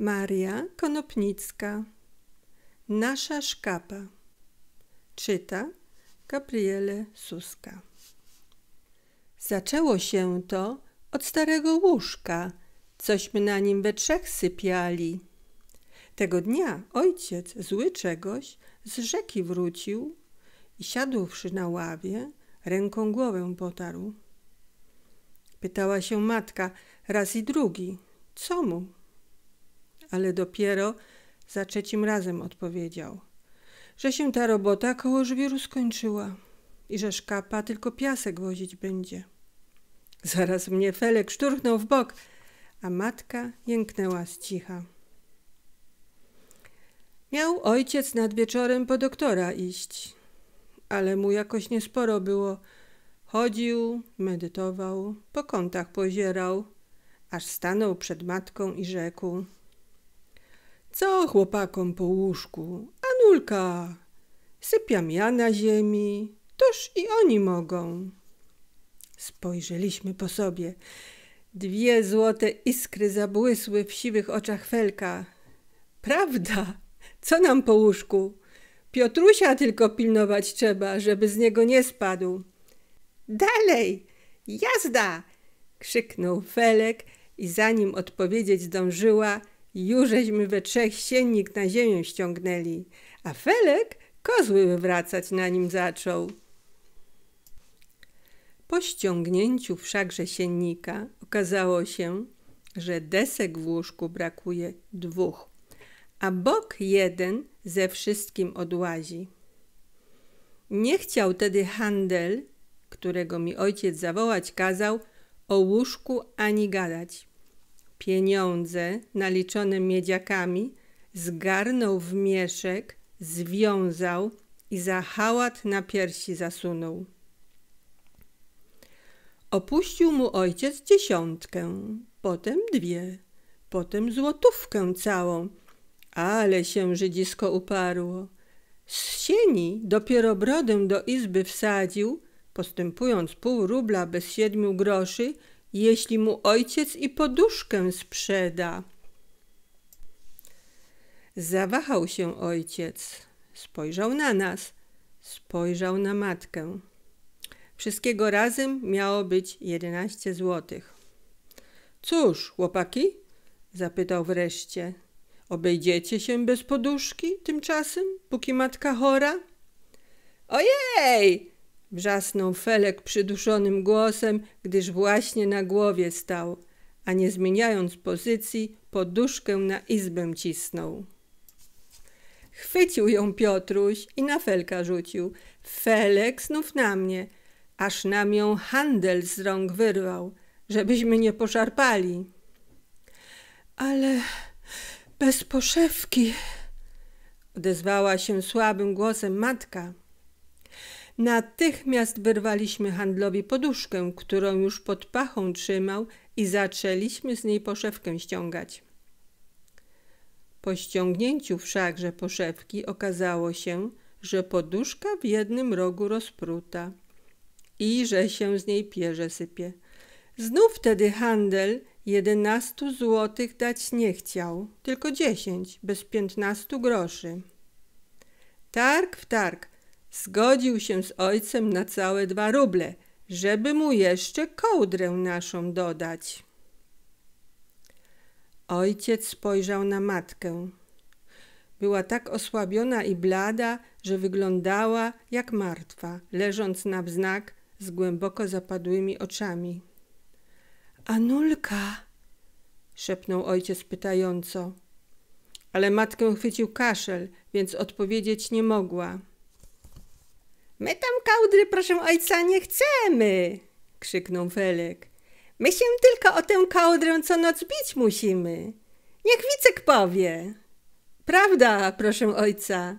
Maria Konopnicka Nasza szkapa Czyta Gabriele Suska Zaczęło się to od starego łóżka, cośmy na nim we trzech sypiali. Tego dnia ojciec zły czegoś z rzeki wrócił i siadłszy na ławie, ręką głowę potarł. Pytała się matka raz i drugi, co mu? ale dopiero za trzecim razem odpowiedział, że się ta robota koło żwiru skończyła i że szkapa tylko piasek wozić będzie. Zaraz mnie Felek szturchnął w bok, a matka jęknęła z cicha. Miał ojciec nad wieczorem po doktora iść, ale mu jakoś niesporo było. Chodził, medytował, po kątach pozierał, aż stanął przed matką i rzekł – co chłopakom po łóżku? Anulka! Sypiam ja na ziemi, toż i oni mogą. Spojrzeliśmy po sobie. Dwie złote iskry zabłysły w siwych oczach Felka. Prawda! Co nam po łóżku? Piotrusia tylko pilnować trzeba, żeby z niego nie spadł. Dalej! Jazda! krzyknął Felek i zanim odpowiedzieć zdążyła, Jużeśmy we trzech siennik na ziemię ściągnęli, a Felek kozły wywracać na nim zaczął. Po ściągnięciu wszakże siennika okazało się, że desek w łóżku brakuje dwóch, a bok jeden ze wszystkim odłazi. Nie chciał tedy handel, którego mi ojciec zawołać kazał, o łóżku ani gadać pieniądze naliczone miedziakami, zgarnął w mieszek, związał i za hałat na piersi zasunął. Opuścił mu ojciec dziesiątkę, potem dwie, potem złotówkę całą, ale się Żydzisko uparło. Z sieni dopiero brodę do izby wsadził, postępując pół rubla bez siedmiu groszy jeśli mu ojciec i poduszkę sprzeda. Zawahał się ojciec, spojrzał na nas, spojrzał na matkę. Wszystkiego razem miało być jedenaście złotych. Cóż, chłopaki? zapytał wreszcie. Obejdziecie się bez poduszki tymczasem, póki matka chora? Ojej! Wrzasnął Felek przyduszonym głosem, gdyż właśnie na głowie stał, a nie zmieniając pozycji, poduszkę na izbę cisnął. Chwycił ją Piotruś i na Felka rzucił. Felek znów na mnie, aż nam ją handel z rąk wyrwał, żebyśmy nie poszarpali. Ale bez poszewki, odezwała się słabym głosem matka. Natychmiast wyrwaliśmy handlowi poduszkę, którą już pod pachą trzymał i zaczęliśmy z niej poszewkę ściągać. Po ściągnięciu wszakże poszewki okazało się, że poduszka w jednym rogu rozpruta i że się z niej pierze sypie. Znów wtedy handel jedenastu złotych dać nie chciał, tylko dziesięć, bez piętnastu groszy. Targ w targ, Zgodził się z ojcem na całe dwa ruble, żeby mu jeszcze kołdrę naszą dodać. Ojciec spojrzał na matkę. Była tak osłabiona i blada, że wyglądała jak martwa, leżąc na wznak z głęboko zapadłymi oczami. Anulka! szepnął ojciec pytająco. Ale matkę chwycił kaszel, więc odpowiedzieć nie mogła. My tam kałdry, proszę ojca, nie chcemy! krzyknął Felek. My się tylko o tę kałdrę co noc bić musimy. Niech Wicek powie. Prawda, proszę ojca,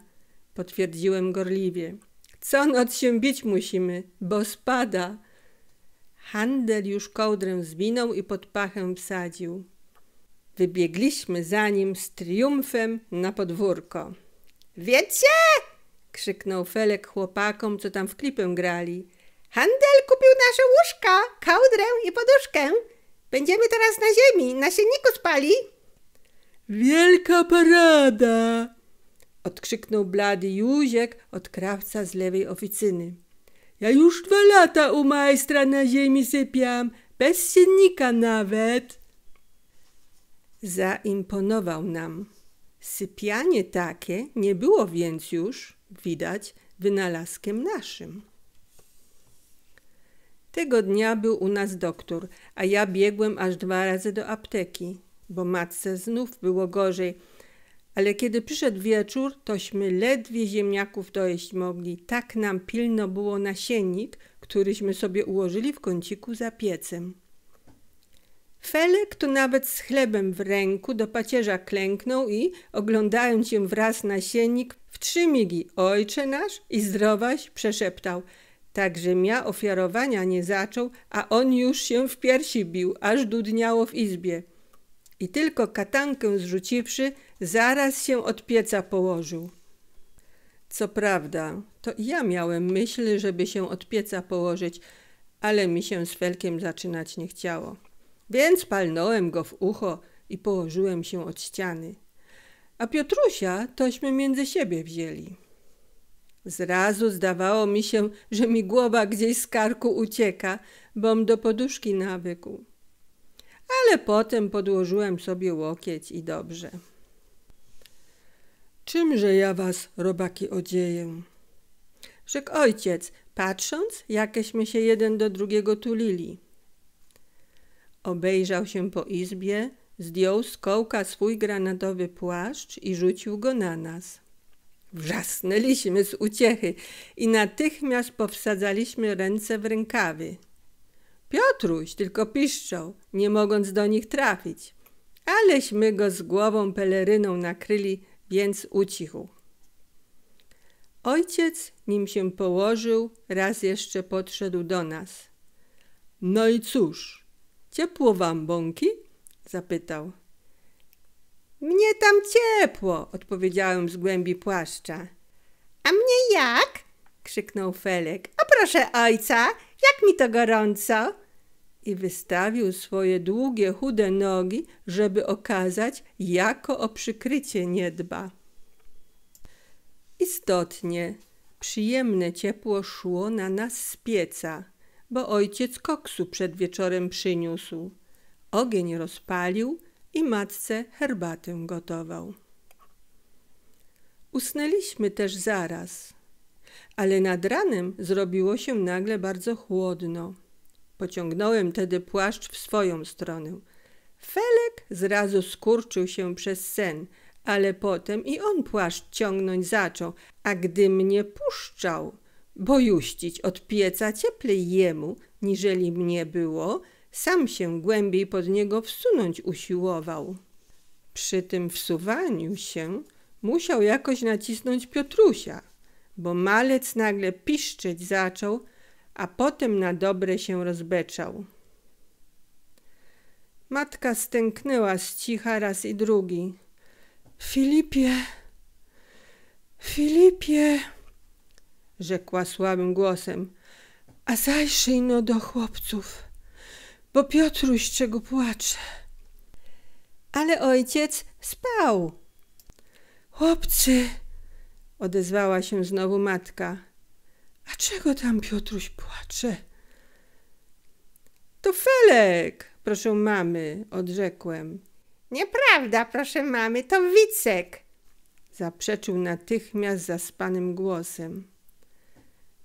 potwierdziłem gorliwie. Co noc się bić musimy, bo spada. Handel już kołdrę zwinął i pod pachę wsadził. Wybiegliśmy za nim z triumfem na podwórko. Wiecie, krzyknął Felek chłopakom, co tam w klipę grali. Handel kupił nasze łóżka, kałdrę i poduszkę. Będziemy teraz na ziemi, na sieniku spali. Wielka parada! Odkrzyknął blady Józiek od krawca z lewej oficyny. Ja już dwa lata u majstra na ziemi sypiam, bez siennika nawet. Zaimponował nam. Sypianie takie nie było więc już, widać, wynalazkiem naszym. Tego dnia był u nas doktor, a ja biegłem aż dwa razy do apteki, bo matce znów było gorzej. Ale kiedy przyszedł wieczór, tośmy ledwie ziemniaków dojeść mogli. Tak nam pilno było nasienik, któryśmy sobie ułożyli w kąciku za piecem. Felek tu nawet z chlebem w ręku do pacierza klęknął i, oglądając się wraz na sienik, w trzy migi ojcze nasz i zdrowaś przeszeptał. Także mia ofiarowania nie zaczął, a on już się w piersi bił, aż dudniało w izbie. I tylko katankę zrzuciwszy, zaraz się od pieca położył. Co prawda, to ja miałem myśl, żeby się od pieca położyć, ale mi się z Felkiem zaczynać nie chciało więc palnąłem go w ucho i położyłem się od ściany. A Piotrusia tośmy między siebie wzięli. Zrazu zdawało mi się, że mi głowa gdzieś z karku ucieka, bom do poduszki nawykł. Ale potem podłożyłem sobie łokieć i dobrze. Czymże ja was, robaki, odzieję? Rzekł ojciec, patrząc, jakeśmy się jeden do drugiego tulili. Obejrzał się po izbie, zdjął z kołka swój granatowy płaszcz i rzucił go na nas. Wrzasnęliśmy z uciechy i natychmiast powsadzaliśmy ręce w rękawy. Piotruś tylko piszczał, nie mogąc do nich trafić, aleśmy go z głową peleryną nakryli, więc ucichł. Ojciec, nim się położył, raz jeszcze podszedł do nas. No i cóż, Ciepło wam, bąki? zapytał. Mnie tam ciepło, odpowiedziałem z głębi płaszcza. A mnie jak? krzyknął Felek. A proszę ojca, jak mi to gorąco? I wystawił swoje długie, chude nogi, żeby okazać, jako o przykrycie nie dba. Istotnie, przyjemne ciepło szło na nas z pieca bo ojciec koksu przed wieczorem przyniósł. Ogień rozpalił i matce herbatę gotował. Usnęliśmy też zaraz, ale nad ranem zrobiło się nagle bardzo chłodno. Pociągnąłem tedy płaszcz w swoją stronę. Felek zrazu skurczył się przez sen, ale potem i on płaszcz ciągnąć zaczął, a gdy mnie puszczał, bo juścić od pieca cieplej jemu, niżeli mnie było, sam się głębiej pod niego wsunąć usiłował. Przy tym wsuwaniu się musiał jakoś nacisnąć Piotrusia, bo malec nagle piszczeć zaczął, a potem na dobre się rozbeczał. Matka stęknęła z cicha raz i drugi. Filipie, Filipie rzekła słabym głosem, a zajrzyj no do chłopców, bo Piotruś czego płacze. Ale ojciec spał. Chłopcy, odezwała się znowu matka. A czego tam Piotruś płacze? To Felek, proszę mamy, odrzekłem. Nieprawda, proszę mamy, to Wicek, zaprzeczył natychmiast zaspanym głosem.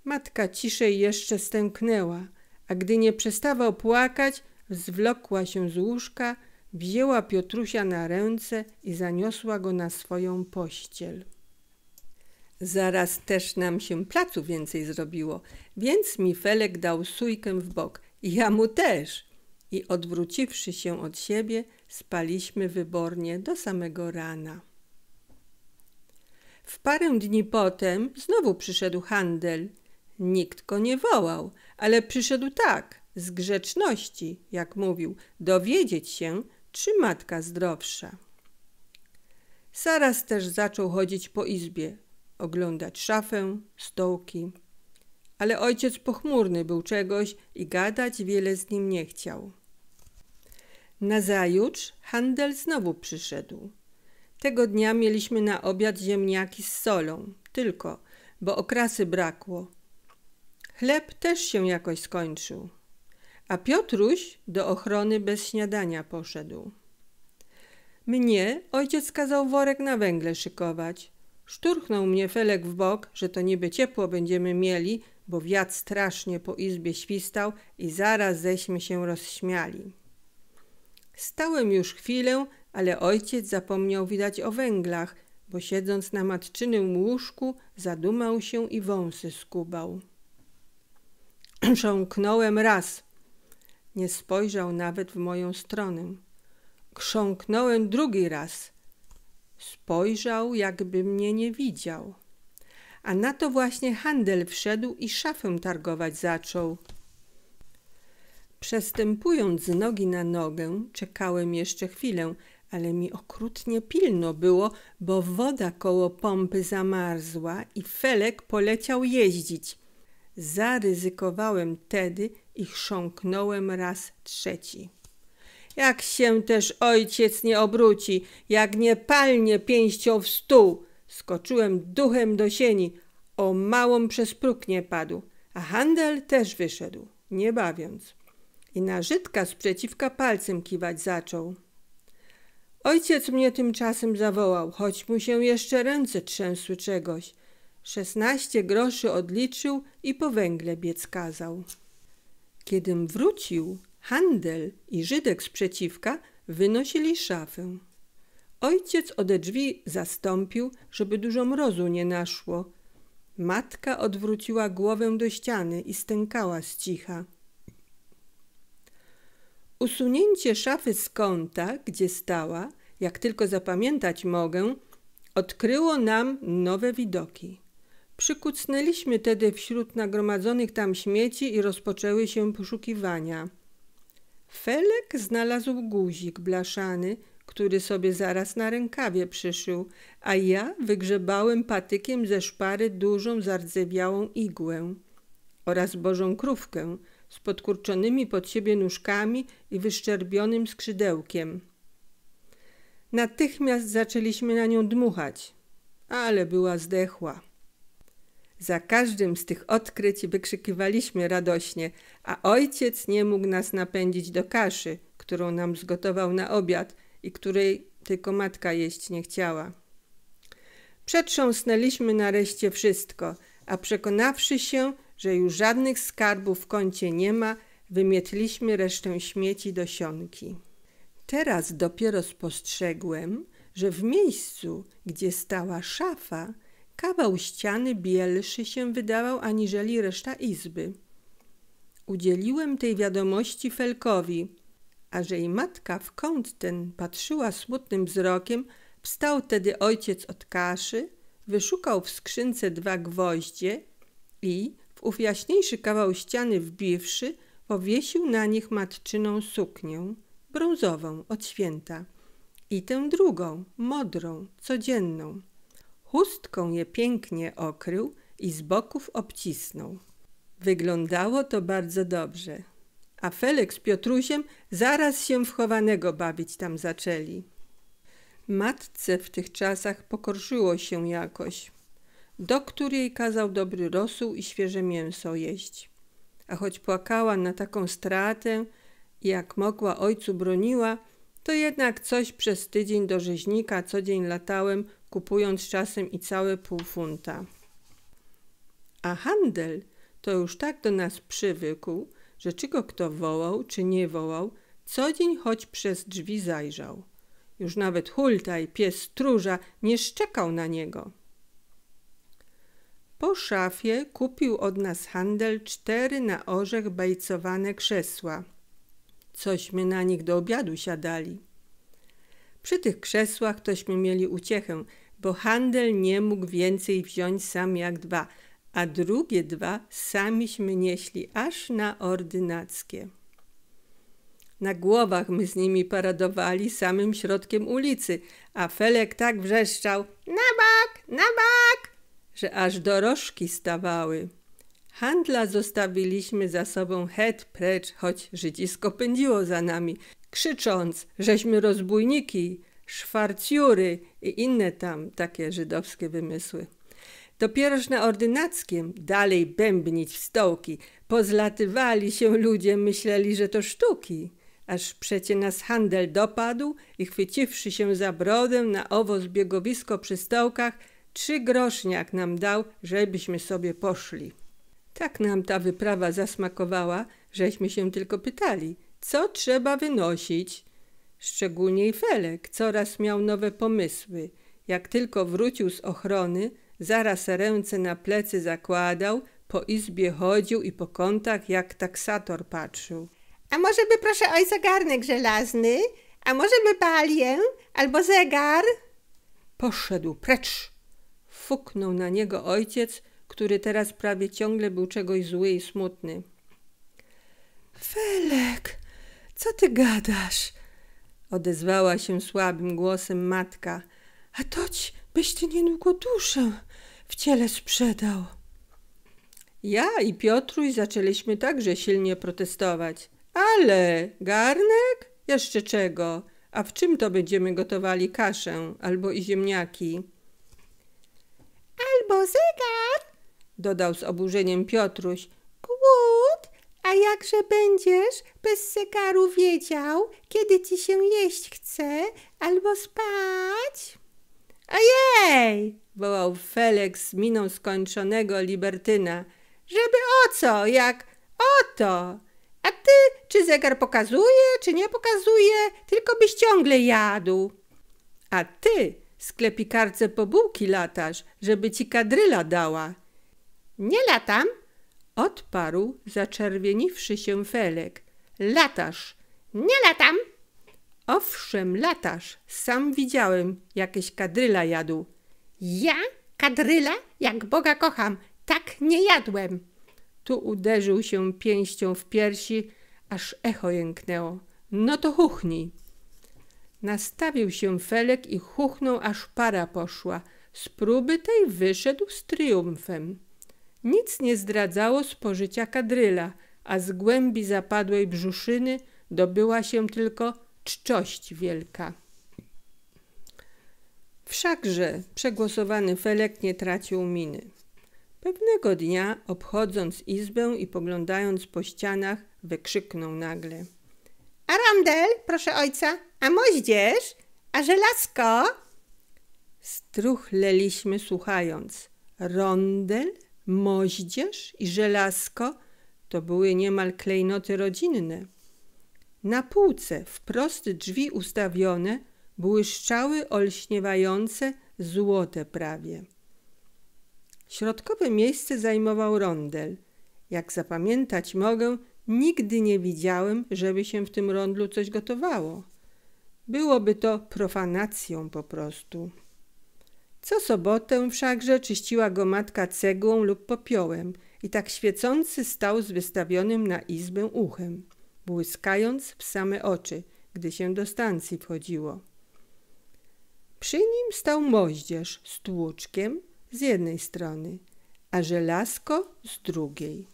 Matka ciszej jeszcze stęknęła, a gdy nie przestawał płakać, zwlokła się z łóżka, wzięła Piotrusia na ręce i zaniosła go na swoją pościel. Zaraz też nam się placu więcej zrobiło, więc Mifelek dał sójkę w bok. Ja mu też! I odwróciwszy się od siebie, spaliśmy wybornie do samego rana. W parę dni potem znowu przyszedł handel – Nikt go nie wołał, ale przyszedł tak, z grzeczności, jak mówił, dowiedzieć się, czy matka zdrowsza. Saras też zaczął chodzić po izbie, oglądać szafę, stołki. Ale ojciec pochmurny był czegoś i gadać wiele z nim nie chciał. Nazajutrz handel znowu przyszedł. Tego dnia mieliśmy na obiad ziemniaki z solą, tylko, bo okrasy brakło, Chleb też się jakoś skończył, a Piotruś do ochrony bez śniadania poszedł. Mnie ojciec kazał worek na węgle szykować. Szturchnął mnie Felek w bok, że to niby ciepło będziemy mieli, bo wiatr strasznie po izbie świstał i zaraz ześmy się rozśmiali. Stałem już chwilę, ale ojciec zapomniał widać o węglach, bo siedząc na matczynym łóżku zadumał się i wąsy skubał. Krząknąłem raz. Nie spojrzał nawet w moją stronę. Krząknąłem drugi raz. Spojrzał, jakby mnie nie widział. A na to właśnie handel wszedł i szafę targować zaczął. Przestępując z nogi na nogę, czekałem jeszcze chwilę, ale mi okrutnie pilno było, bo woda koło pompy zamarzła i Felek poleciał jeździć – Zaryzykowałem tedy i chrząknąłem raz trzeci. Jak się też ojciec nie obróci, jak nie palnie pięścią w stół, skoczyłem duchem do sieni, o małą przez próg nie padł, a handel też wyszedł, nie bawiąc. I na Żydka sprzeciwka palcem kiwać zaczął. Ojciec mnie tymczasem zawołał, choć mu się jeszcze ręce trzęsły czegoś – Szesnaście groszy odliczył i po węgle biec kazał. Kiedym wrócił, handel i Żydek sprzeciwka wynosili szafę. Ojciec ode drzwi zastąpił, żeby dużo mrozu nie naszło. Matka odwróciła głowę do ściany i stękała z cicha. Usunięcie szafy z kąta, gdzie stała, jak tylko zapamiętać mogę, odkryło nam nowe widoki. Przykucnęliśmy tedy wśród nagromadzonych tam śmieci i rozpoczęły się poszukiwania. Felek znalazł guzik blaszany, który sobie zaraz na rękawie przyszył, a ja wygrzebałem patykiem ze szpary dużą zardzewiałą igłę oraz bożą krówkę z podkurczonymi pod siebie nóżkami i wyszczerbionym skrzydełkiem. Natychmiast zaczęliśmy na nią dmuchać, ale była zdechła. Za każdym z tych odkryć wykrzykiwaliśmy radośnie, a ojciec nie mógł nas napędzić do kaszy, którą nam zgotował na obiad i której tylko matka jeść nie chciała. Przetrząsnęliśmy nareszcie wszystko, a przekonawszy się, że już żadnych skarbów w kącie nie ma, wymietliśmy resztę śmieci do sionki. Teraz dopiero spostrzegłem, że w miejscu, gdzie stała szafa, Kawał ściany bielszy się wydawał aniżeli reszta izby. Udzieliłem tej wiadomości Felkowi, a że jej matka w kąt ten patrzyła smutnym wzrokiem, wstał tedy ojciec od kaszy, wyszukał w skrzynce dwa gwoździe i, w ów jaśniejszy kawał ściany wbiwszy, powiesił na nich matczyną suknię, brązową od święta, i tę drugą, modrą, codzienną. Chustką je pięknie okrył i z boków obcisnął. Wyglądało to bardzo dobrze. A Felek z Piotrusiem zaraz się wchowanego bawić tam zaczęli. Matce w tych czasach pokorszyło się jakoś. Doktór jej kazał dobry rosół i świeże mięso jeść. A choć płakała na taką stratę i jak mogła ojcu broniła, to jednak coś przez tydzień do rzeźnika co dzień latałem kupując czasem i całe pół funta. A handel to już tak do nas przywykł, że czy go kto wołał, czy nie wołał, co dzień choć przez drzwi zajrzał. Już nawet hultaj, pies stróża, nie szczekał na niego. Po szafie kupił od nas handel cztery na orzech bejcowane krzesła. Cośmy na nich do obiadu siadali. Przy tych krzesłach tośmy mieli uciechę, bo handel nie mógł więcej wziąć sam jak dwa, a drugie dwa samiśmy nieśli aż na ordynackie. Na głowach my z nimi paradowali samym środkiem ulicy, a Felek tak wrzeszczał – na bak, na bak! – że aż dorożki stawały. Handla zostawiliśmy za sobą het precz, choć żydzisko pędziło za nami, krzycząc, żeśmy rozbójniki – szwarciury i inne tam takie żydowskie wymysły. Dopieroż na ordynackiem dalej bębnić w stołki. Pozlatywali się ludzie, myśleli, że to sztuki. Aż przecie nas handel dopadł i chwyciwszy się za brodę na owo zbiegowisko przy stołkach, trzy groszniak nam dał, żebyśmy sobie poszli. Tak nam ta wyprawa zasmakowała, żeśmy się tylko pytali, co trzeba wynosić – Szczególnie Felek coraz miał nowe pomysły. Jak tylko wrócił z ochrony, zaraz ręce na plecy zakładał, po izbie chodził i po kątach jak taksator patrzył. A może by proszę ojca garnek żelazny? A może by balię? Albo zegar? Poszedł precz! Fuknął na niego ojciec, który teraz prawie ciągle był czegoś zły i smutny. Felek, co ty gadasz? Odezwała się słabym głosem matka. A toć byś ty niedługo duszę w ciele sprzedał. Ja i Piotruś zaczęliśmy także silnie protestować. Ale garnek? Jeszcze czego? A w czym to będziemy gotowali kaszę albo i ziemniaki? Albo zegar, dodał z oburzeniem Piotruś jakże będziesz bez zegaru wiedział, kiedy ci się jeść chce albo spać? Ojej! wołał z miną skończonego libertyna. Żeby o co, jak o to? A ty czy zegar pokazuje, czy nie pokazuje, tylko byś ciągle jadł. A ty sklepikarce po bułki latasz, żeby ci kadryla dała. Nie latam, Odparł zaczerwieniwszy się Felek. Latasz! Nie latam! Owszem, latasz. Sam widziałem, jakieś kadryla jadł. Ja? Kadryla? Jak Boga kocham. Tak nie jadłem. Tu uderzył się pięścią w piersi, aż echo jęknęło. No to huchnij. Nastawił się Felek i huchnął, aż para poszła. Z próby tej wyszedł z triumfem nic nie zdradzało spożycia kadryla, a z głębi zapadłej brzuszyny dobyła się tylko czczość wielka. Wszakże przegłosowany Felek nie tracił miny. Pewnego dnia, obchodząc izbę i poglądając po ścianach, wykrzyknął nagle. A rondel, proszę ojca, a moździerz, a żelazko? Struchleliśmy słuchając. Rondel? Moździerz i żelazko to były niemal klejnoty rodzinne. Na półce, wprost drzwi ustawione, błyszczały olśniewające, złote prawie. Środkowe miejsce zajmował rondel. Jak zapamiętać mogę, nigdy nie widziałem, żeby się w tym rondlu coś gotowało. Byłoby to profanacją po prostu. Co sobotę wszakże czyściła go matka cegłą lub popiołem i tak świecący stał z wystawionym na izbę uchem, błyskając w same oczy, gdy się do stacji wchodziło. Przy nim stał moździerz z tłuczkiem z jednej strony, a żelazko z drugiej.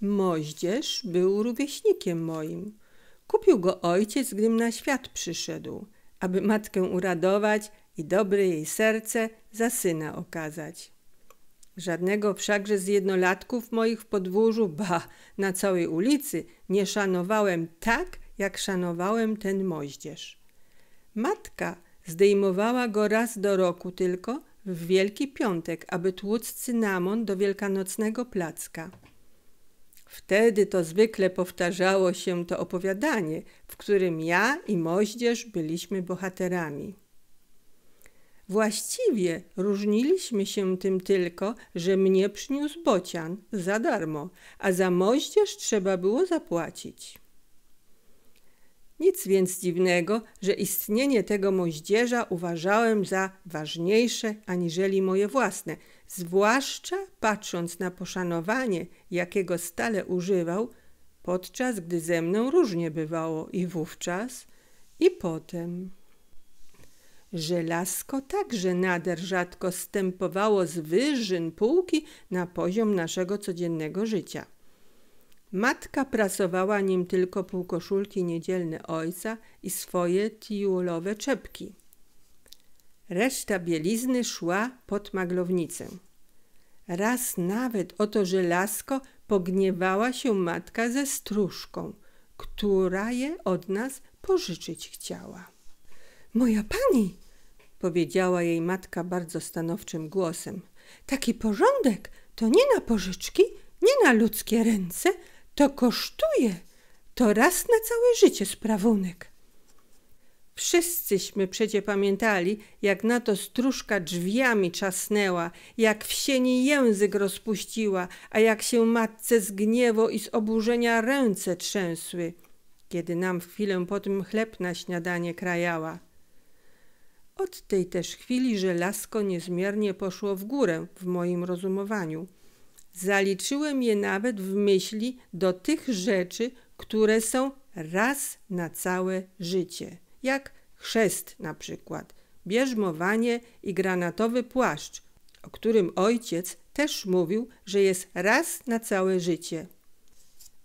Moździerz był rówieśnikiem moim. Kupił go ojciec, gdym na świat przyszedł – aby matkę uradować i dobre jej serce za syna okazać. Żadnego wszakże z jednolatków moich w podwórzu, ba, na całej ulicy nie szanowałem tak, jak szanowałem ten moździerz. Matka zdejmowała go raz do roku tylko w Wielki Piątek, aby tłuc cynamon do wielkanocnego placka. Wtedy to zwykle powtarzało się to opowiadanie, w którym ja i moździerz byliśmy bohaterami. Właściwie różniliśmy się tym tylko, że mnie przyniósł bocian za darmo, a za moździerz trzeba było zapłacić. Nic więc dziwnego, że istnienie tego moździerza uważałem za ważniejsze aniżeli moje własne – zwłaszcza patrząc na poszanowanie, jakiego stale używał, podczas gdy ze mną różnie bywało i wówczas, i potem. Żelazko także nader rzadko stępowało z wyżyn półki na poziom naszego codziennego życia. Matka prasowała nim tylko półkoszulki niedzielne ojca i swoje tiulowe czepki – Reszta bielizny szła pod maglownicę. Raz nawet o to żelazko pogniewała się matka ze stróżką, która je od nas pożyczyć chciała. Moja pani, powiedziała jej matka bardzo stanowczym głosem, taki porządek to nie na pożyczki, nie na ludzkie ręce, to kosztuje. To raz na całe życie sprawunek. Wszyscyśmy przecie pamiętali, jak na to stróżka drzwiami czasnęła, jak w sieni język rozpuściła, a jak się matce z gniewo i z oburzenia ręce trzęsły, kiedy nam chwilę po tym chleb na śniadanie krajała. Od tej też chwili żelazko niezmiernie poszło w górę w moim rozumowaniu. Zaliczyłem je nawet w myśli do tych rzeczy, które są raz na całe życie jak chrzest na przykład, bierzmowanie i granatowy płaszcz, o którym ojciec też mówił, że jest raz na całe życie.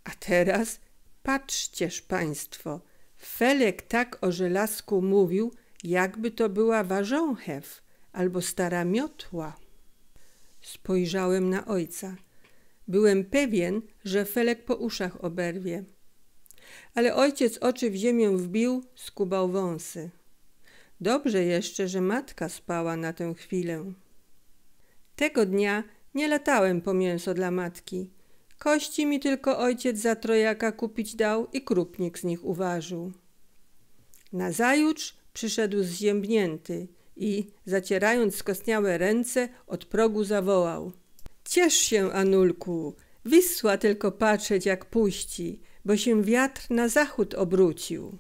A teraz patrzcież państwo, Felek tak o żelazku mówił, jakby to była warząchew albo stara miotła. Spojrzałem na ojca. Byłem pewien, że Felek po uszach oberwie ale ojciec oczy w ziemię wbił, skubał wąsy. Dobrze jeszcze, że matka spała na tę chwilę. Tego dnia nie latałem po mięso dla matki. Kości mi tylko ojciec za trojaka kupić dał i krupnik z nich uważył. Nazajutrz przyszedł zziębnięty i, zacierając skostniałe ręce, od progu zawołał. Ciesz się, Anulku, Wisła tylko patrzeć jak puści bo się wiatr na zachód obrócił.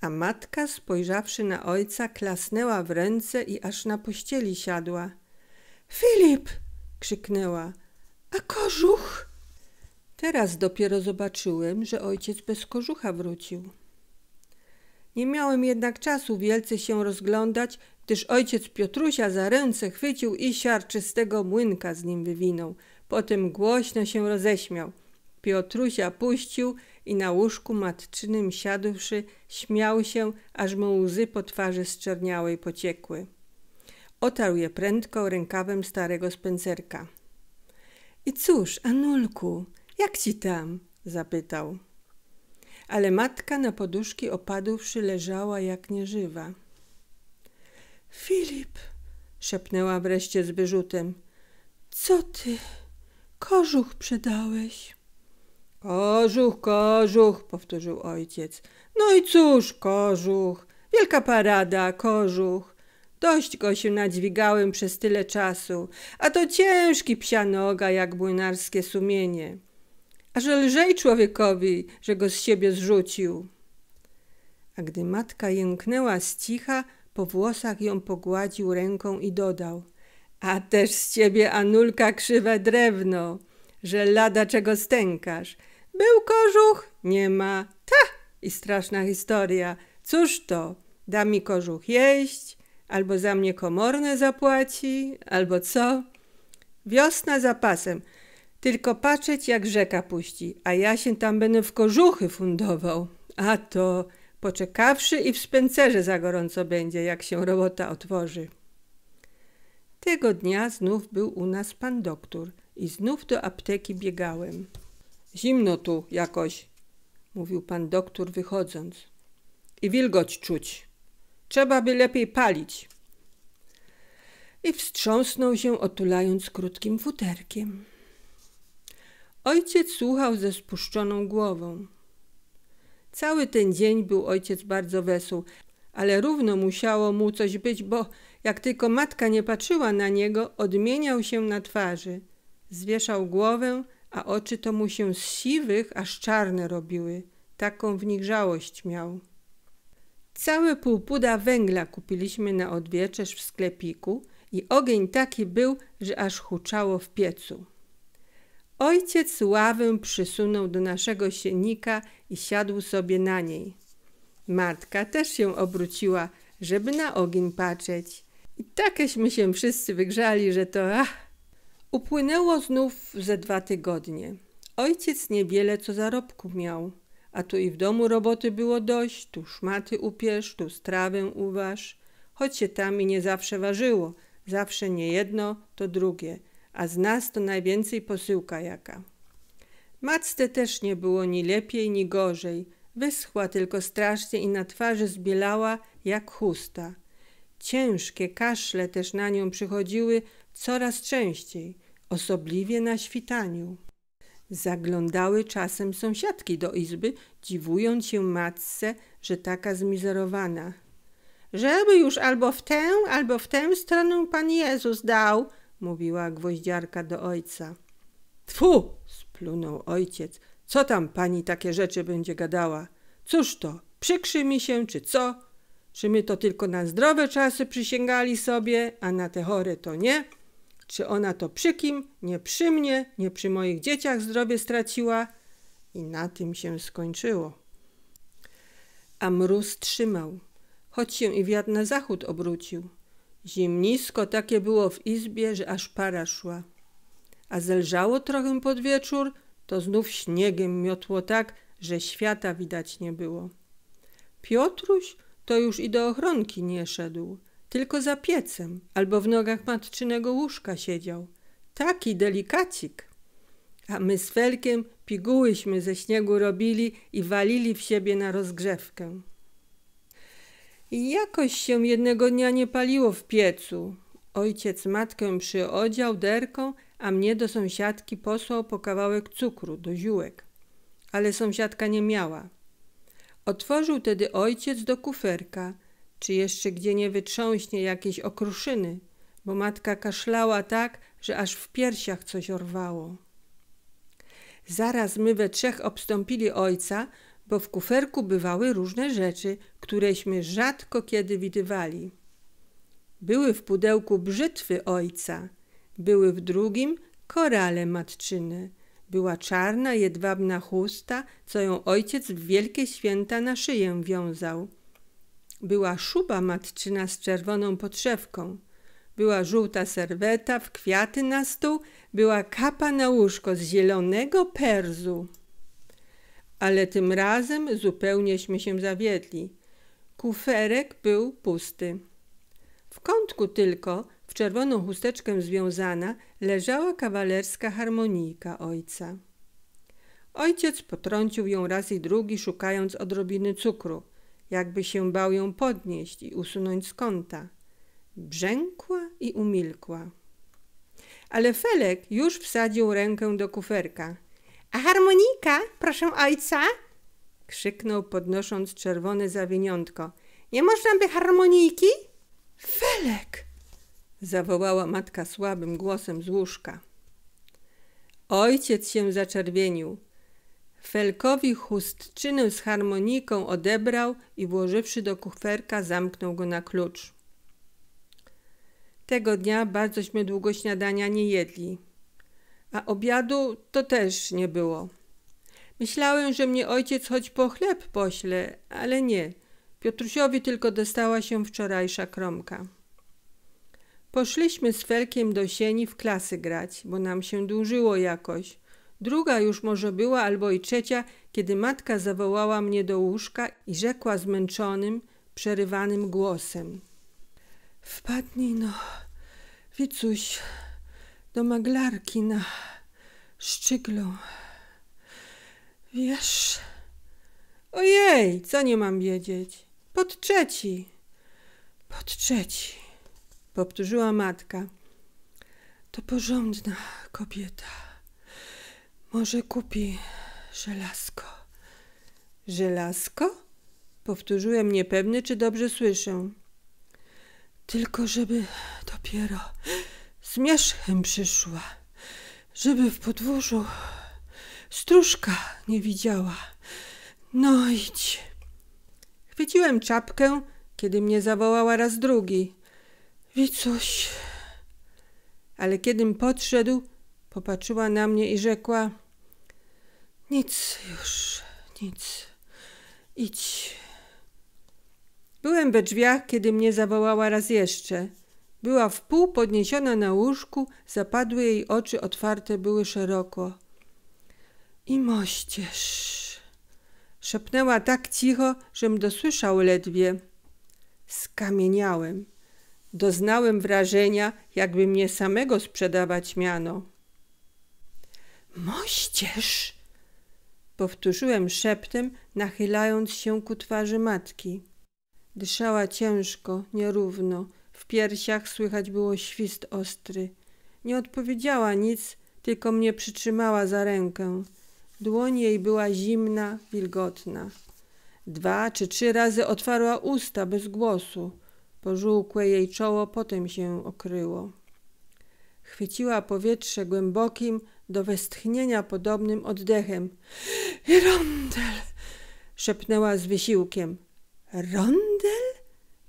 A matka, spojrzawszy na ojca, klasnęła w ręce i aż na pościeli siadła. Filip! krzyknęła. A kożuch? Teraz dopiero zobaczyłem, że ojciec bez kożucha wrócił. Nie miałem jednak czasu wielce się rozglądać, gdyż ojciec Piotrusia za ręce chwycił i siarczystego młynka z nim wywinął. Potem głośno się roześmiał. Piotrusia puścił i na łóżku matczynym siadłszy śmiał się, aż mu łzy po twarzy zczerniałej pociekły. Otarł je prędko rękawem starego spencerka. I cóż, Anulku, jak ci tam? zapytał. Ale matka na poduszki opadłszy leżała jak nieżywa. Filip, szepnęła wreszcie z wyrzutem, co ty, kożuch przedałeś? Kożuch, kożuch, powtórzył ojciec. No i cóż, kożuch, wielka parada, kożuch. Dość go się nadźwigałem przez tyle czasu, a to ciężki psia noga jak błynarskie sumienie. A że lżej człowiekowi, że go z siebie zrzucił. A gdy matka jęknęła z cicha, po włosach ją pogładził ręką i dodał – a też z ciebie, Anulka, krzywe drewno, że lada czego stękasz – był kożuch, nie ma. Ta! I straszna historia. Cóż to? Da mi kożuch jeść, albo za mnie komorne zapłaci, albo co? Wiosna za pasem. Tylko patrzeć, jak rzeka puści, a ja się tam będę w kożuchy fundował. A to poczekawszy i w spęcerze za gorąco będzie, jak się robota otworzy. Tego dnia znów był u nas pan doktor i znów do apteki biegałem. Zimno tu jakoś, mówił pan doktor wychodząc. I wilgoć czuć. Trzeba by lepiej palić. I wstrząsnął się, otulając krótkim futerkiem. Ojciec słuchał ze spuszczoną głową. Cały ten dzień był ojciec bardzo wesół, ale równo musiało mu coś być, bo jak tylko matka nie patrzyła na niego, odmieniał się na twarzy. Zwieszał głowę, a oczy to mu się z siwych aż czarne robiły. Taką w nich żałość miał. Całe pół puda węgla kupiliśmy na odwieczerz w sklepiku i ogień taki był, że aż huczało w piecu. Ojciec ławę przysunął do naszego siennika i siadł sobie na niej. Matka też się obróciła, żeby na ogień patrzeć. I takeśmy się wszyscy wygrzali, że to ach, Upłynęło znów ze dwa tygodnie. Ojciec niewiele co zarobku miał, a tu i w domu roboty było dość, tu szmaty upiesz, tu strawę uważ, choć się tam i nie zawsze ważyło, zawsze nie jedno, to drugie, a z nas to najwięcej posyłka jaka. Matce też nie było ni lepiej, ni gorzej, wyschła tylko strasznie i na twarzy zbielała jak chusta. Ciężkie kaszle też na nią przychodziły coraz częściej osobliwie na świtaniu. Zaglądały czasem sąsiadki do izby, dziwując się matce, że taka zmizerowana. Żeby już albo w tę, albo w tę stronę Pan Jezus dał, mówiła gwoździarka do ojca. Tfu, splunął ojciec, co tam pani takie rzeczy będzie gadała? Cóż to, przykrzy mi się, czy co? Czy my to tylko na zdrowe czasy przysięgali sobie, a na te chore to nie? Czy ona to przy kim? Nie przy mnie, nie przy moich dzieciach zdrowie straciła? I na tym się skończyło. A mróz trzymał, choć się i wiatr na zachód obrócił. Zimnisko takie było w izbie, że aż para szła. A zelżało trochę pod wieczór, to znów śniegiem miotło tak, że świata widać nie było. Piotruś to już i do ochronki nie szedł. Tylko za piecem albo w nogach matczynego łóżka siedział. Taki delikacik. A my z Felkiem pigułyśmy ze śniegu robili i walili w siebie na rozgrzewkę. I jakoś się jednego dnia nie paliło w piecu. Ojciec matkę przyodział derką, a mnie do sąsiadki posłał po kawałek cukru do ziółek. Ale sąsiadka nie miała. Otworzył tedy ojciec do kuferka czy jeszcze gdzie nie wytrząśnie jakiejś okruszyny, bo matka kaszlała tak, że aż w piersiach coś orwało. Zaraz my we trzech obstąpili ojca, bo w kuferku bywały różne rzeczy, któreśmy rzadko kiedy widywali. Były w pudełku brzytwy ojca, były w drugim korale matczyny, była czarna jedwabna chusta, co ją ojciec w wielkie święta na szyję wiązał – była szuba matczyna z czerwoną podszewką. Była żółta serweta, w kwiaty na stół, była kapa na łóżko z zielonego perzu. Ale tym razem zupełnieśmy się zawiedli. Kuferek był pusty. W kątku tylko, w czerwoną chusteczkę związana, leżała kawalerska harmonijka ojca. Ojciec potrącił ją raz i drugi, szukając odrobiny cukru jakby się bał ją podnieść i usunąć z kąta. Brzękła i umilkła. Ale Felek już wsadził rękę do kuferka. A harmonika, proszę ojca! krzyknął, podnosząc czerwone zawiniątko. Nie można by harmoniki? Felek! zawołała matka słabym głosem z łóżka. Ojciec się zaczerwienił. Felkowi chustczynę z harmoniką odebrał i włożywszy do kuferka zamknął go na klucz. Tego dnia bardzośmy długo śniadania nie jedli, a obiadu to też nie było. Myślałem, że mnie ojciec choć po chleb pośle, ale nie. Piotrusiowi tylko dostała się wczorajsza kromka. Poszliśmy z Felkiem do sieni w klasy grać, bo nam się dłużyło jakoś. Druga już może była, albo i trzecia, kiedy matka zawołała mnie do łóżka i rzekła zmęczonym, przerywanym głosem. Wpadnij no, wicuś, do maglarki na szczyglą. Wiesz? Ojej, co nie mam wiedzieć? Pod trzeci. Pod trzeci, powtórzyła matka. To porządna kobieta. Może kupi żelazko. Żelazko? Powtórzyłem niepewny, czy dobrze słyszę. Tylko żeby dopiero z przyszła, żeby w podwórzu stróżka nie widziała. No idź. Chwyciłem czapkę, kiedy mnie zawołała raz drugi. Wicuś. Ale kiedym podszedł, popatrzyła na mnie i rzekła – nic już, nic. Idź. Byłem we drzwiach, kiedy mnie zawołała raz jeszcze. Była w pół podniesiona na łóżku, zapadły jej oczy otwarte były szeroko. I moścież! Szepnęła tak cicho, żem dosłyszał ledwie. Skamieniałem. Doznałem wrażenia, jakby mnie samego sprzedawać miano. Moścież! powtórzyłem szeptem, nachylając się ku twarzy matki. Dyszała ciężko, nierówno, w piersiach słychać było świst ostry. Nie odpowiedziała nic, tylko mnie przytrzymała za rękę. Dłoń jej była zimna, wilgotna. Dwa czy trzy razy otwarła usta bez głosu. Pożółkłe jej czoło potem się okryło. Chwyciła powietrze głębokim, do westchnienia podobnym oddechem. Rondel! szepnęła z wysiłkiem. Rondel?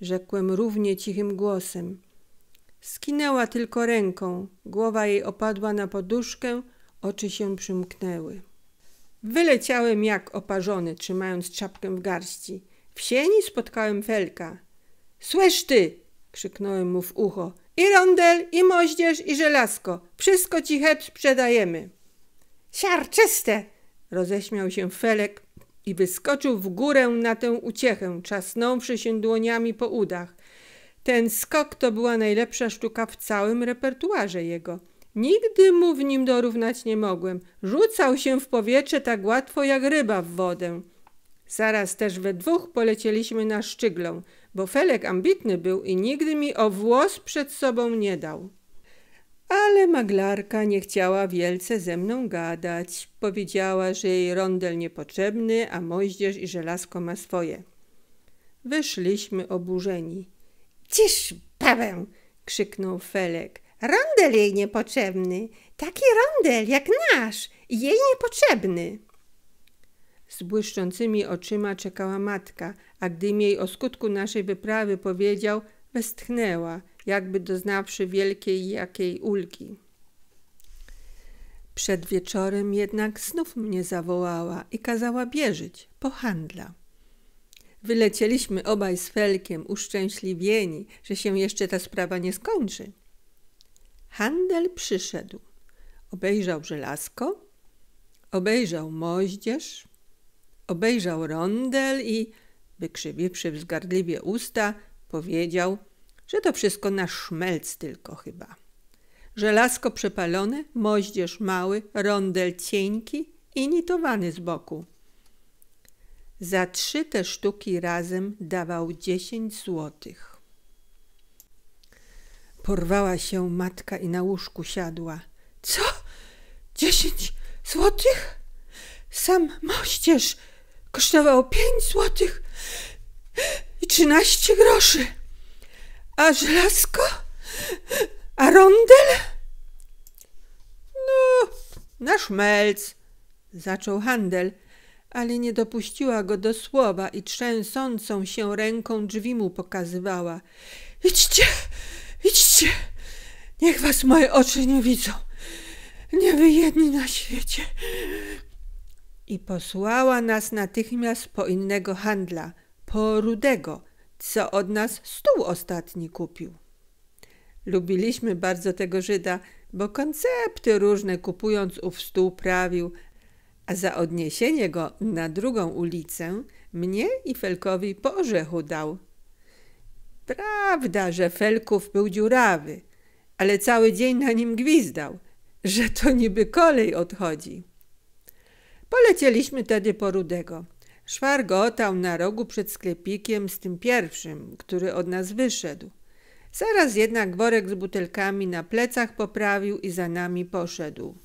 rzekłem równie cichym głosem. Skinęła tylko ręką, głowa jej opadła na poduszkę, oczy się przymknęły. Wyleciałem jak oparzony, trzymając czapkę w garści. W sieni spotkałem Felka. Słysz ty! krzyknąłem mu w ucho. I rondel, i moździerz, i żelazko. Wszystko ci hecz sprzedajemy. Siarczyste! Roześmiał się Felek i wyskoczył w górę na tę uciechę, trzasnąwszy się dłoniami po udach. Ten skok to była najlepsza sztuka w całym repertuarze jego. Nigdy mu w nim dorównać nie mogłem. Rzucał się w powietrze tak łatwo jak ryba w wodę. Zaraz też we dwóch polecieliśmy na szczyglą, bo Felek ambitny był i nigdy mi o włos przed sobą nie dał. Ale maglarka nie chciała wielce ze mną gadać. Powiedziała, że jej rondel niepotrzebny, a moździerz i żelazko ma swoje. Wyszliśmy oburzeni. Cisz, Paweł! krzyknął Felek. Rondel jej niepotrzebny. Taki rondel jak nasz, jej niepotrzebny. Z błyszczącymi oczyma czekała matka, a gdy jej o skutku naszej wyprawy powiedział, westchnęła, jakby doznawszy wielkiej jakiej ulgi. Przed wieczorem jednak znów mnie zawołała i kazała bieżyć po handla. Wylecieliśmy obaj z Felkiem, uszczęśliwieni, że się jeszcze ta sprawa nie skończy. Handel przyszedł. Obejrzał żelazko, obejrzał moździerz, Obejrzał rondel i, wykrzywiwszy wzgardliwie usta, powiedział, że to wszystko na szmelc tylko chyba. Żelazko przepalone, moździerz mały, rondel cieńki i nitowany z boku. Za trzy te sztuki razem dawał dziesięć złotych. Porwała się matka i na łóżku siadła. Co? Dziesięć złotych? Sam moździerz! kosztowało 5 złotych i 13 groszy. A żelazko? A rondel? No, na szmelc, zaczął handel, ale nie dopuściła go do słowa i trzęsącą się ręką drzwi mu pokazywała. Idźcie, idźcie, niech was moje oczy nie widzą. Nie wy jedni na świecie. I posłała nas natychmiast po innego handla, po Rudego, co od nas stół ostatni kupił. Lubiliśmy bardzo tego Żyda, bo koncepty różne kupując ów stół prawił, a za odniesienie go na drugą ulicę mnie i Felkowi po orzechu dał. Prawda, że Felków był dziurawy, ale cały dzień na nim gwizdał, że to niby kolej odchodzi. Polecieliśmy tedy po Rudego. Szwargotał na rogu przed sklepikiem z tym pierwszym, który od nas wyszedł. Zaraz jednak worek z butelkami na plecach poprawił i za nami poszedł.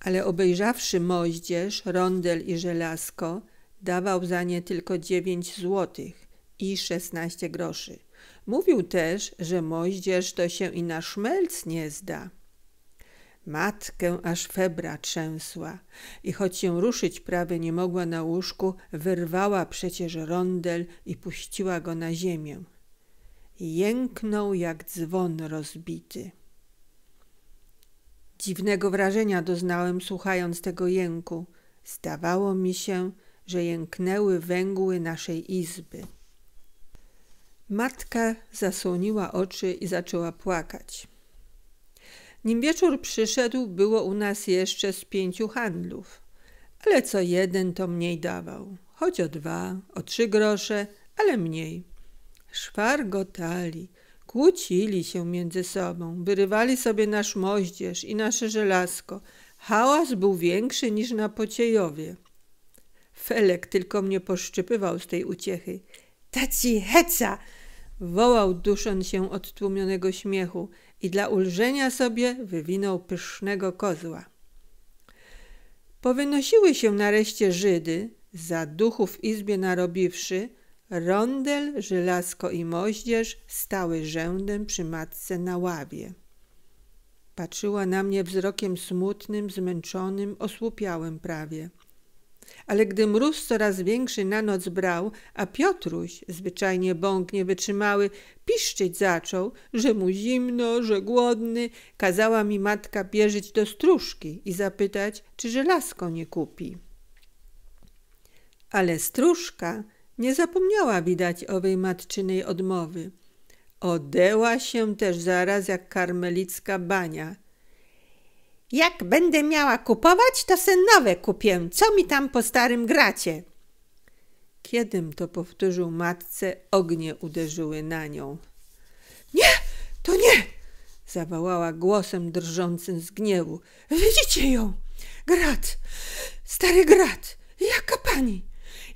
Ale obejrzawszy moździerz, rondel i żelazko, dawał za nie tylko dziewięć złotych i szesnaście groszy. Mówił też, że moździerz to się i na szmelc nie zda. Matkę aż febra trzęsła i choć ją ruszyć prawie nie mogła na łóżku, wyrwała przecież rondel i puściła go na ziemię. Jęknął jak dzwon rozbity. Dziwnego wrażenia doznałem słuchając tego jęku. Zdawało mi się, że jęknęły węgły naszej izby. Matka zasłoniła oczy i zaczęła płakać. Nim wieczór przyszedł, było u nas jeszcze z pięciu handlów. Ale co jeden, to mniej dawał. Choć o dwa, o trzy grosze, ale mniej. Szwargotali, kłócili się między sobą, wyrywali sobie nasz moździerz i nasze żelazko. Hałas był większy niż na Pociejowie. Felek tylko mnie poszczypywał z tej uciechy. Taci heca! wołał dusząc się od tłumionego śmiechu – i dla ulżenia sobie wywinął pysznego kozła. Powynosiły się nareszcie Żydy, za duchów w izbie narobiwszy, rondel, żelazko i moździerz stały rzędem przy matce na ławie. Patrzyła na mnie wzrokiem smutnym, zmęczonym, osłupiałym prawie – ale gdy mróz coraz większy na noc brał, a Piotruś, zwyczajnie bąk niewytrzymały, piszczyć zaczął, że mu zimno, że głodny, kazała mi matka bieżyć do stróżki i zapytać, czy żelazko nie kupi. Ale stróżka nie zapomniała widać owej matczynej odmowy. Odeła się też zaraz jak karmelicka bania jak będę miała kupować, to se nowe kupię. Co mi tam po starym gracie? Kiedym to powtórzył matce, ognie uderzyły na nią. Nie, to nie! zawołała głosem drżącym z gniewu. Widzicie ją? Grat! Stary grat! Jaka pani!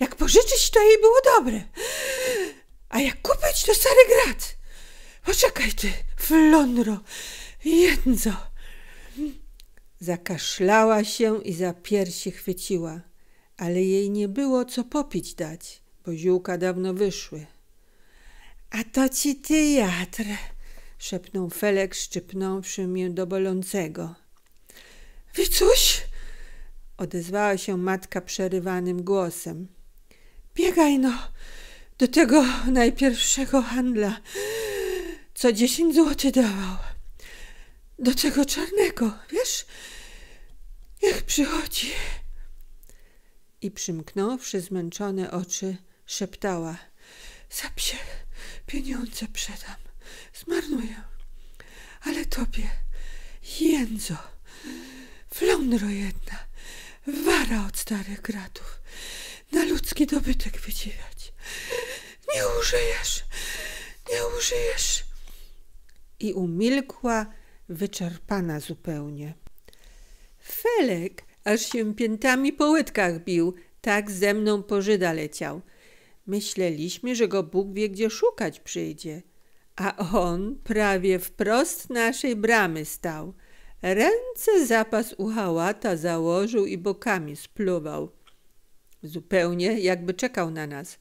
Jak pożyczyć, to jej było dobre. A jak kupić, to stary grat! Poczekaj ty, Flonro, jędzo! Zakaszlała się i za piersi chwyciła, ale jej nie było co popić dać, bo ziółka dawno wyszły. A to ci ty, Jatr, szepnął Felek, szczypnąwszy mnie do bolącego. Wicuś! odezwała się matka przerywanym głosem. Biegaj no, do tego najpierwszego handla, co dziesięć złotych dawał do tego czarnego, wiesz? Niech przychodzi. I przymknąwszy zmęczone oczy, szeptała. Za psie pieniądze przedam, zmarnuję. Ale tobie, jędzo, flądro jedna, wara od starych gratów, na ludzki dobytek wydziwiać. Nie użyjesz, nie użyjesz. I umilkła, wyczerpana zupełnie. Felek aż się piętami po łydkach bił, tak ze mną po Żyda leciał. Myśleliśmy, że go Bóg wie, gdzie szukać przyjdzie. A on prawie wprost naszej bramy stał. Ręce zapas u hałata założył i bokami spluwał. Zupełnie jakby czekał na nas.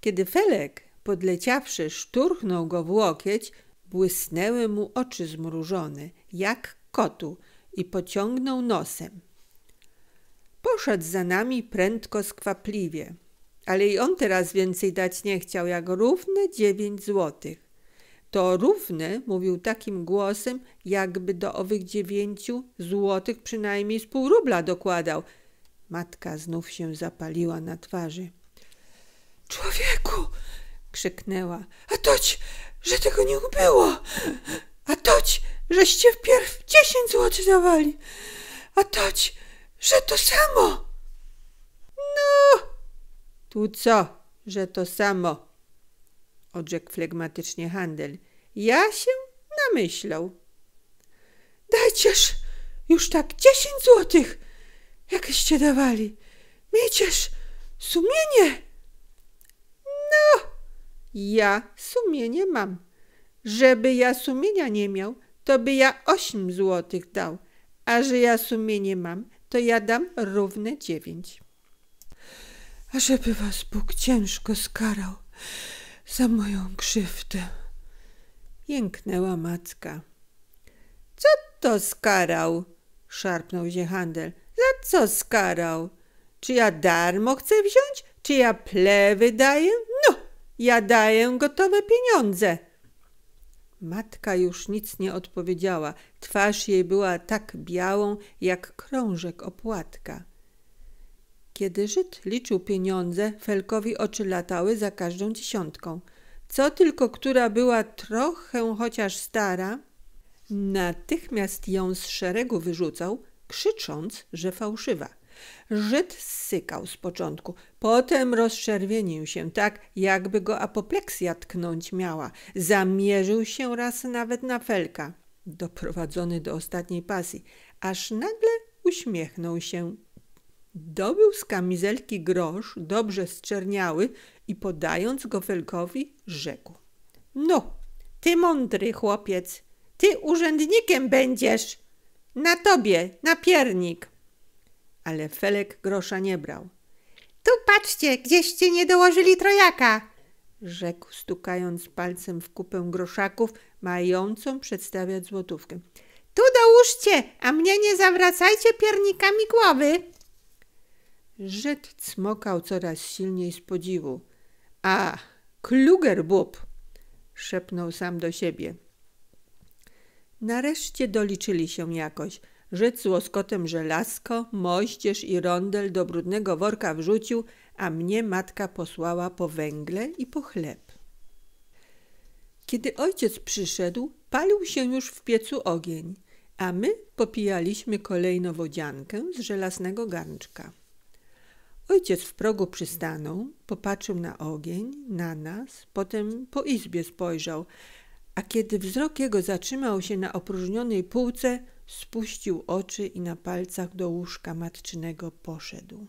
Kiedy Felek, podleciawszy, szturchnął go w łokieć, Błysnęły mu oczy zmrużone, jak kotu, i pociągnął nosem. Poszedł za nami prędko skwapliwie, ale i on teraz więcej dać nie chciał, jak równe dziewięć złotych. To równe mówił takim głosem, jakby do owych dziewięciu złotych przynajmniej z pół rubla dokładał. Matka znów się zapaliła na twarzy. Człowieku, krzyknęła. A toć, że tego nie było! A toć, żeście wpierw dziesięć złotych dawali! A toć, że to samo! No! Tu co, że to samo? Odrzekł flegmatycznie handel. Ja się namyślał. Dajcież już tak dziesięć złotych, jakieście dawali. Miecież sumienie. No! Ja sumienie mam. Żeby ja sumienia nie miał, to by ja osiem złotych dał, a że ja sumienie mam, to ja dam równe dziewięć. A żeby was Bóg ciężko skarał za moją krzywdę, jęknęła matka. Co to skarał? szarpnął się handel. Za co skarał? Czy ja darmo chcę wziąć? Czy ja plewy daję? No, ja daję gotowe pieniądze. Matka już nic nie odpowiedziała. Twarz jej była tak białą, jak krążek opłatka. Kiedy Żyd liczył pieniądze, Felkowi oczy latały za każdą dziesiątką. Co tylko która była trochę chociaż stara, natychmiast ją z szeregu wyrzucał, krzycząc, że fałszywa. Żyd sykał z początku, potem rozczerwienił się tak, jakby go apopleksja tknąć miała. Zamierzył się raz nawet na felka, doprowadzony do ostatniej pasji, aż nagle uśmiechnął się. Dobył z kamizelki grosz, dobrze zczerniały i podając go felkowi, rzekł. No, ty mądry chłopiec, ty urzędnikiem będziesz. Na tobie, na piernik." ale Felek grosza nie brał. Tu patrzcie, gdzieście nie dołożyli trojaka, rzekł stukając palcem w kupę groszaków, mającą przedstawiać złotówkę. Tu dołóżcie, a mnie nie zawracajcie piernikami głowy. Żyd cmokał coraz silniej z podziwu. A, klugerbób! szepnął sam do siebie. Nareszcie doliczyli się jakoś – Rzec z łoskotem żelazko, moździerz i rondel do brudnego worka wrzucił, a mnie matka posłała po węgle i po chleb. Kiedy ojciec przyszedł, palił się już w piecu ogień, a my popijaliśmy kolejno wodziankę z żelaznego garnczka. Ojciec w progu przystanął, popatrzył na ogień, na nas, potem po izbie spojrzał, a kiedy wzrok jego zatrzymał się na opróżnionej półce, spuścił oczy i na palcach do łóżka matczynego poszedł.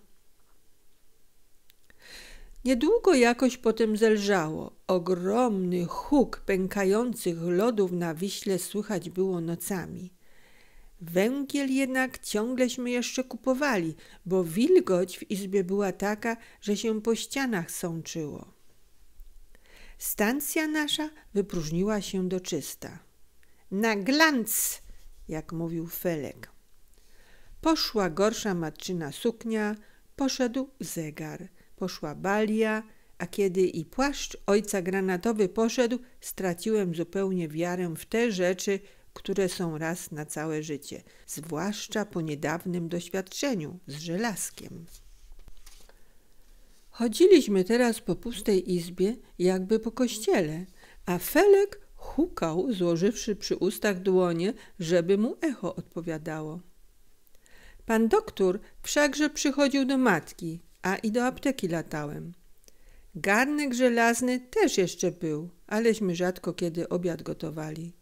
Niedługo jakoś potem zelżało. Ogromny huk pękających lodów na Wiśle słychać było nocami. Węgiel jednak ciągleśmy jeszcze kupowali, bo wilgoć w izbie była taka, że się po ścianach sączyło. Stancja nasza wypróżniła się do czysta. Na glanc! jak mówił Felek. Poszła gorsza matczyna suknia, poszedł zegar, poszła balia, a kiedy i płaszcz ojca granatowy poszedł, straciłem zupełnie wiarę w te rzeczy, które są raz na całe życie, zwłaszcza po niedawnym doświadczeniu z żelazkiem. Chodziliśmy teraz po pustej izbie, jakby po kościele, a Felek hukał, złożywszy przy ustach dłonie, żeby mu echo odpowiadało. Pan doktor wszakże przychodził do matki, a i do apteki latałem. Garnek żelazny też jeszcze był, aleśmy rzadko kiedy obiad gotowali.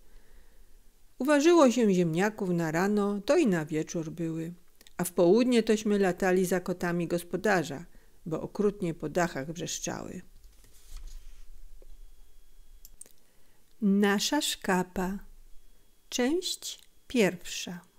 Uważyło się ziemniaków na rano, to i na wieczór były, a w południe tośmy latali za kotami gospodarza, bo okrutnie po dachach wrzeszczały. Nasza szkapa, część pierwsza.